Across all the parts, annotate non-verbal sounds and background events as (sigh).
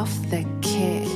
off the kid.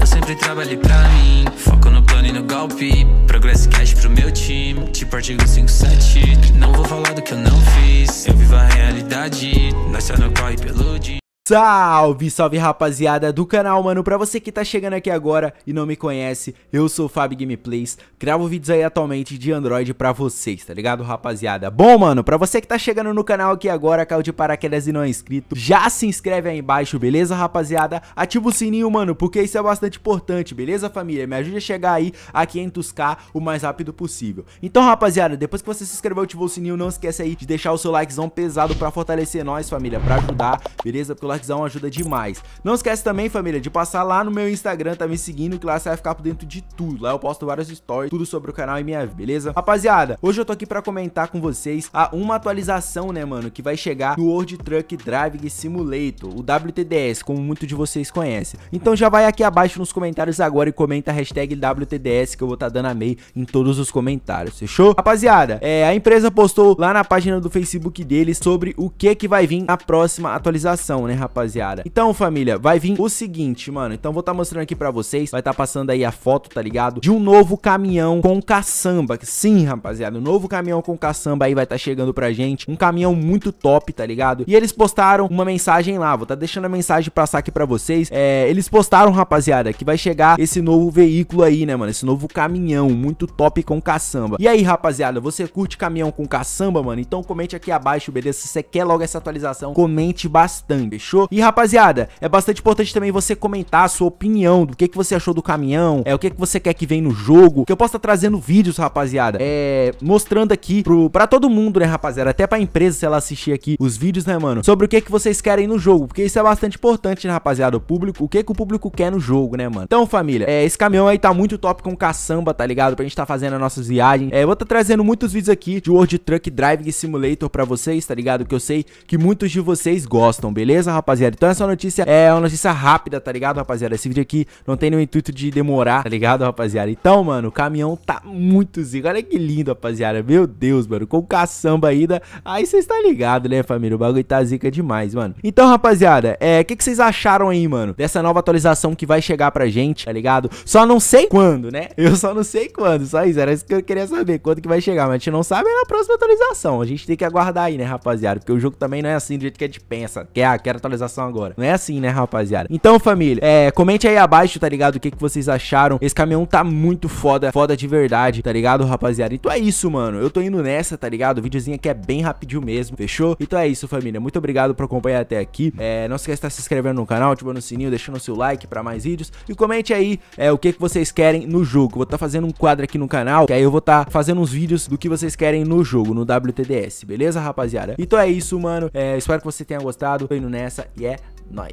Eu sempre trabalhei pra mim, foco no plano e no golpe. Progresso cash pro meu time, tipo artigo 57. Não vou falar do que eu não fiz, eu vivo a realidade. Nós é só não corre pelo dia. Salve, salve rapaziada do canal, mano, pra você que tá chegando aqui agora e não me conhece, eu sou o Fab Gameplays, gravo vídeos aí atualmente de Android pra vocês, tá ligado, rapaziada? Bom, mano, pra você que tá chegando no canal aqui agora, caiu de paraquedas e não é inscrito, já se inscreve aí embaixo, beleza, rapaziada? Ativa o sininho, mano, porque isso é bastante importante, beleza, família? Me ajude a chegar aí a 500k o mais rápido possível. Então, rapaziada, depois que você se inscreveu, ativou o sininho, não esquece aí de deixar o seu likezão pesado pra fortalecer nós, família, pra ajudar, beleza? Porque likezão ajuda demais. Não esquece também, família, de passar lá no meu Instagram, tá me seguindo, que lá você vai ficar por dentro de tudo. Lá eu posto várias stories, tudo sobre o canal e minha vida, beleza? Rapaziada, hoje eu tô aqui pra comentar com vocês a ah, uma atualização, né, mano, que vai chegar no World Truck Driving Simulator, o WTDS, como muito de vocês conhecem. Então já vai aqui abaixo nos comentários agora e comenta a hashtag WTDS que eu vou tá dando a MEI em todos os comentários, fechou? Rapaziada, é, a empresa postou lá na página do Facebook deles sobre o que que vai vir na próxima atualização, né, rapaziada? Então, família, vai vir o seguinte, mano. Então, vou estar tá mostrando aqui pra vocês. Vai estar tá passando aí a foto, tá ligado? De um novo caminhão com caçamba. Sim, rapaziada. Um novo caminhão com caçamba aí vai estar tá chegando pra gente. Um caminhão muito top, tá ligado? E eles postaram uma mensagem lá. Vou estar tá deixando a mensagem passar aqui pra vocês. É, eles postaram, rapaziada, que vai chegar esse novo veículo aí, né, mano? Esse novo caminhão muito top com caçamba. E aí, rapaziada, você curte caminhão com caçamba, mano? Então, comente aqui abaixo, beleza? Se você quer logo essa atualização, comente bastante, fechou? E rapaziada, é bastante importante também você comentar a sua opinião do que, que você achou do caminhão, é o que, que você quer que vem no jogo, que eu possa estar trazendo vídeos, rapaziada, é, mostrando aqui pro, pra todo mundo, né, rapaziada, até pra empresa, se ela assistir aqui os vídeos, né, mano, sobre o que, que vocês querem no jogo, porque isso é bastante importante, né, rapaziada, o público, o que, que o público quer no jogo, né, mano. Então, família, é, esse caminhão aí tá muito top com caçamba, tá ligado, pra gente tá fazendo as nossas viagens, é, eu vou estar tá trazendo muitos vídeos aqui de World Truck Driving Simulator pra vocês, tá ligado, que eu sei que muitos de vocês gostam, beleza, rapaziada? rapaziada? Então essa notícia é uma notícia rápida, tá ligado, rapaziada? Esse vídeo aqui não tem nenhum intuito de demorar, tá ligado, rapaziada? Então, mano, o caminhão tá muito zico. Olha que lindo, rapaziada. Meu Deus, mano. Com caçamba ainda. Aí vocês tá ligado, né, família? O bagulho tá zica demais, mano. Então, rapaziada, é, o que, que vocês acharam aí, mano? Dessa nova atualização que vai chegar pra gente, tá ligado? Só não sei quando, né? (laughs) Eu só não sei quando, só isso. Era isso que eu queria saber, quando que vai chegar. Mas a gente não sabe é na próxima atualização. A gente tem que aguardar aí, né, rapaziada? Porque o jogo também não é assim do jeito que a gente pensa. Que é, ah, quero atualizar atualização agora. Não é assim, né, rapaziada? Então, família, é, comente aí abaixo, tá ligado? O que, que vocês acharam. Esse caminhão tá muito foda, foda de verdade, tá ligado, rapaziada? Então é isso, mano. Eu tô indo nessa, tá ligado? O videozinho aqui é bem rapidinho mesmo, fechou? Então é isso, família. Muito obrigado por acompanhar até aqui. É, não se esqueça de estar tá se inscrevendo no canal, ativando o sininho, deixando o seu like pra mais vídeos. E comente aí é, o que, que vocês querem no jogo. Vou estar tá fazendo um quadro aqui no canal, que aí eu vou estar tá fazendo uns vídeos do que vocês querem no jogo, no WTDS, beleza, rapaziada? Então é isso, mano. É, espero que você tenha gostado. Tô indo nessa yeah, nice.